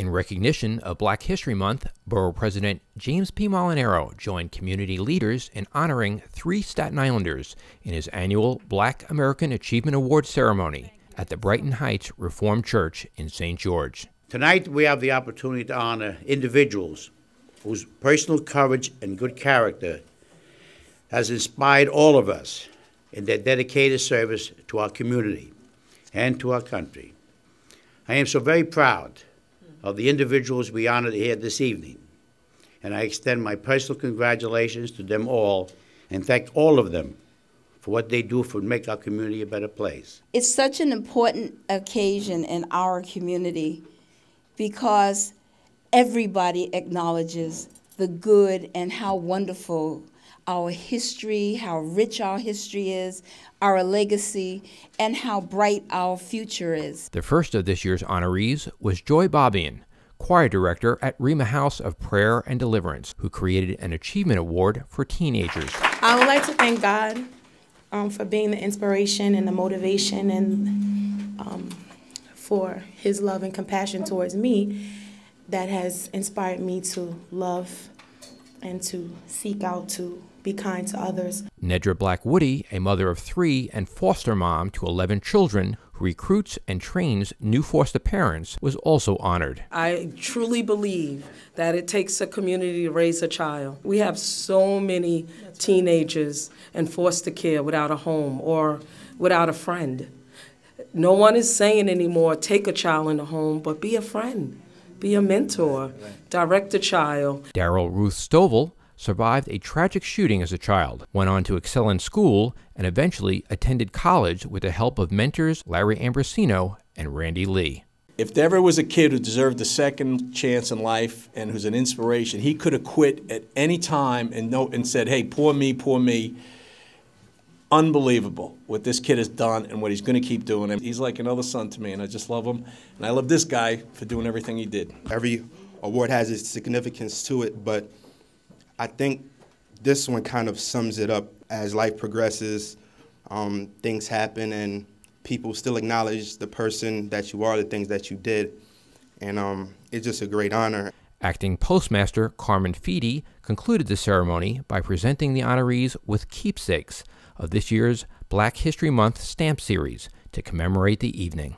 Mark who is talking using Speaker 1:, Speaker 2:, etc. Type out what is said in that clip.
Speaker 1: In recognition of Black History Month, Borough President James P. Molinaro joined community leaders in honoring three Staten Islanders in his annual Black American Achievement Award ceremony at the Brighton Heights Reformed Church in St. George.
Speaker 2: Tonight, we have the opportunity to honor individuals whose personal courage and good character has inspired all of us in their dedicated service to our community and to our country. I am so very proud of the individuals we honored here this evening. And I extend my personal congratulations to them all and thank all of them for what they do for make our community a better place.
Speaker 3: It's such an important occasion in our community because everybody acknowledges the good and how wonderful our history, how rich our history is, our legacy, and how bright our future is.
Speaker 1: The first of this year's honorees was Joy Bobbian, choir director at Rima House of Prayer and Deliverance, who created an achievement award for teenagers.
Speaker 4: I would like to thank God um, for being the inspiration and the motivation and um, for his love and compassion towards me that has inspired me to love and to seek out to be kind to others.
Speaker 1: Nedra Black Woody, a mother of three and foster mom to 11 children, who recruits and trains new foster parents, was also honored.
Speaker 5: I truly believe that it takes a community to raise a child. We have so many teenagers in foster care without a home or without a friend. No one is saying anymore, take a child in the home, but be a friend be a mentor, direct a child.
Speaker 1: Daryl Ruth Stovall, survived a tragic shooting as a child, went on to excel in school, and eventually attended college with the help of mentors Larry Ambrosino and Randy Lee.
Speaker 3: If there ever was a kid who deserved a second chance in life and who's an inspiration, he could have quit at any time and, and said, hey, poor me, poor me. Unbelievable what this kid has done and what he's going to keep doing. And he's like another son to me, and I just love him. And I love this guy for doing everything he did.
Speaker 1: Every award has its significance to it, but I think this one kind of sums it up. As life progresses, um, things happen, and people still acknowledge the person that you are, the things that you did, and um, it's just a great honor. Acting Postmaster Carmen Feedy concluded the ceremony by presenting the honorees with keepsakes of this year's Black History Month stamp series to commemorate the evening.